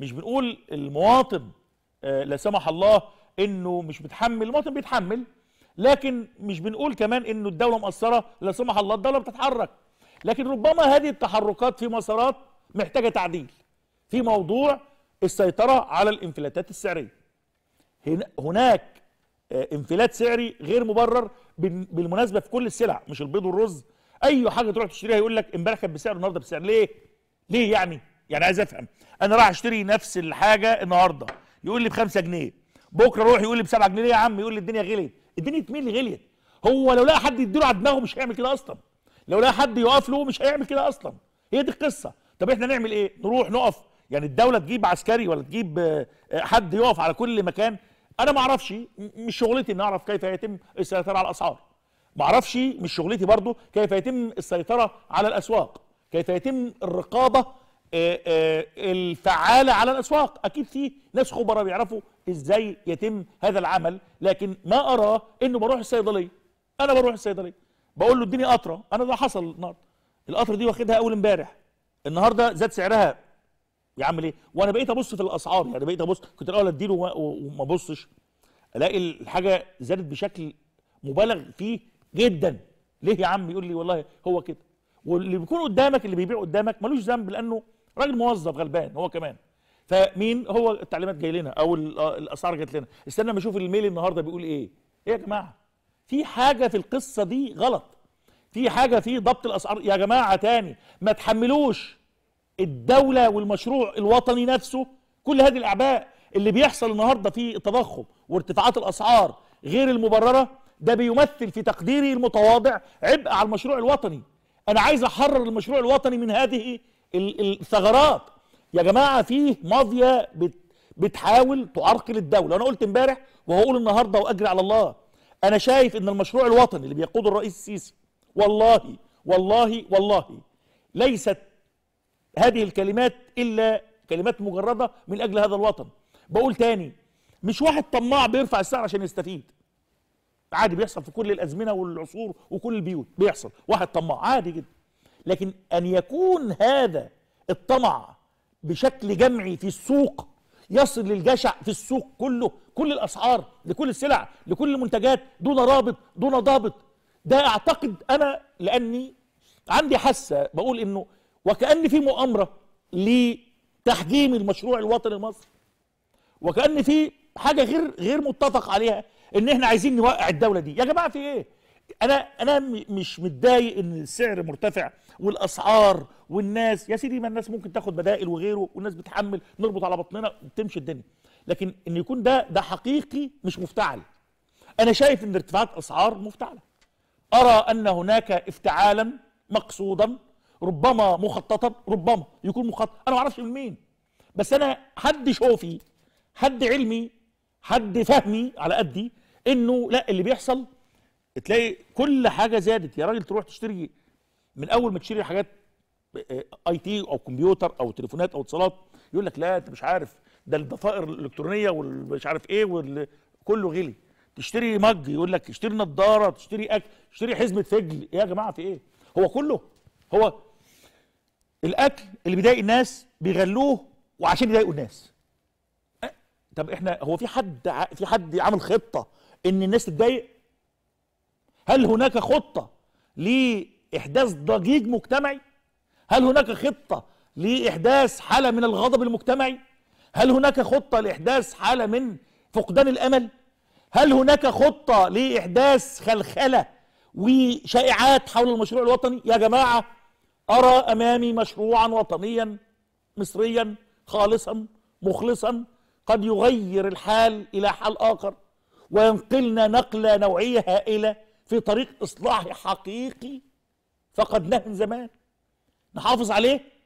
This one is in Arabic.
مش بنقول المواطن آه، لا سمح الله انه مش متحمل المواطن بيتحمل لكن مش بنقول كمان انه الدوله مقصره لا سمح الله الدوله بتتحرك لكن ربما هذه التحركات في مسارات محتاجه تعديل في موضوع السيطره على الانفلاتات السعريه هناك آه، انفلات سعري غير مبرر بالمناسبه في كل السلع مش البيض والرز اي حاجه تروح تشتريها يقول لك امبارح كانت بسعر النهارده بسعر ليه ليه يعني يعني عايز افهم انا رايح اشتري نفس الحاجه النهارده يقول لي ب 5 جنيه بكره روح يقول لي ب 7 جنيه يا عم يقول لي الدنيا غليت الدنيا مين اللي غليت هو لو لقى حد يديله على دماغه مش هيعمل كده اصلا لو لقى حد يقف له مش هيعمل كده اصلا هي دي القصه طب احنا نعمل ايه نروح نقف يعني الدوله تجيب عسكري ولا تجيب آه، حد يقف على كل مكان انا ما اعرفش مش شغلتي ان اعرف كيف يتم السيطره على الاسعار ما اعرفش مش شغلتي برضو كيف يتم السيطره على الاسواق كيف يتم الرقابه آه، آه، الفعاله على الاسواق اكيد في ناس خبراء بيعرفوا ازاي يتم هذا العمل لكن ما اراه انه بروح الصيدليه انا بروح الصيدليه بقول له اديني قطره انا ده حصل النهارده القطره دي واخدها اول امبارح النهارده زاد سعرها يعمل ايه وانا بقيت ابص في الاسعار يعني بقيت ابص كنت الاول اديله وما ابصش الاقي الحاجه زادت بشكل مبالغ فيه جدا ليه يا عم يقول لي والله هو كده واللي بيكون قدامك اللي بيبيع قدامك ملوش ذنب لانه راجل موظف غلبان هو كمان فمين هو التعليمات جاي لنا او آه، الاسعار جت لنا استنى ما اشوف الميل النهارده بيقول ايه ايه يا جماعه في حاجه في القصه دي غلط في حاجه في ضبط الاسعار يا جماعه تاني ما تحملوش الدوله والمشروع الوطني نفسه كل هذه الاعباء اللي بيحصل النهارده في التضخم وارتفاعات الاسعار غير المبرره ده بيمثل في تقديري المتواضع عبء على المشروع الوطني انا عايز احرر المشروع الوطني من هذه الثغرات يا جماعه فيه ماضيه بت بتحاول تعرقل الدوله انا قلت امبارح وهقول النهارده واجري على الله انا شايف ان المشروع الوطني اللي بيقوده الرئيس السيسي والله والله والله ليست هذه الكلمات الا كلمات مجرده من اجل هذا الوطن بقول تاني مش واحد طماع بيرفع السعر عشان يستفيد عادي بيحصل في كل الازمنه والعصور وكل البيوت بيحصل واحد طماع عادي جدا لكن أن يكون هذا الطمع بشكل جمعي في السوق يصل للجشع في السوق كله كل الأسعار لكل السلع لكل المنتجات دون رابط دون ضابط ده أعتقد أنا لأني عندي حاسة بقول إنه وكأن في مؤامرة لتحجيم المشروع الوطني المصري وكأن في حاجة غير غير متفق عليها إن إحنا عايزين نوقع الدولة دي يا جماعة في إيه؟ انا انا مش متضايق ان السعر مرتفع والاسعار والناس يا سيدي ما الناس ممكن تاخد بدائل وغيره والناس بتحمل نربط على بطننا وتمشي الدنيا لكن ان يكون ده ده حقيقي مش مفتعل انا شايف ان ارتفاعات اسعار مفتعله ارى ان هناك افتعالا مقصودا ربما مخططا ربما يكون مخطط انا ما اعرفش من مين بس انا حد شوفي حد علمي حد فهمي على قدي انه لا اللي بيحصل تلاقي كل حاجه زادت يا راجل تروح تشتري من اول ما تشتري حاجات آه، اي تي او كمبيوتر او تليفونات او اتصالات يقول لك لا انت مش عارف ده الضفائر الالكترونيه والمش عارف ايه وكله كله غلي تشتري مج يقول لك اشتري نظاره تشتري اكل تشتري حزمه فجل إيه يا جماعه في ايه هو كله هو الاكل اللي بيضايق الناس بيغلوه وعشان يضايقوا الناس أه؟ طب احنا هو في حد في حد عامل خطه ان الناس تتضايق هل هناك خطة لإحداث ضجيج مجتمعي هل هناك خطة لإحداث حالة من الغضب المجتمعي هل هناك خطة لإحداث حالة من فقدان الأمل هل هناك خطة لإحداث خلخلة وشائعات حول المشروع الوطني يا جماعة أرى أمامي مشروعا وطنيا مصريا خالصا مخلصا قد يغير الحال إلى حال آخر وينقلنا نقلة نوعية هائلة في طريق إصلاحي حقيقي فقدناه من زمان نحافظ عليه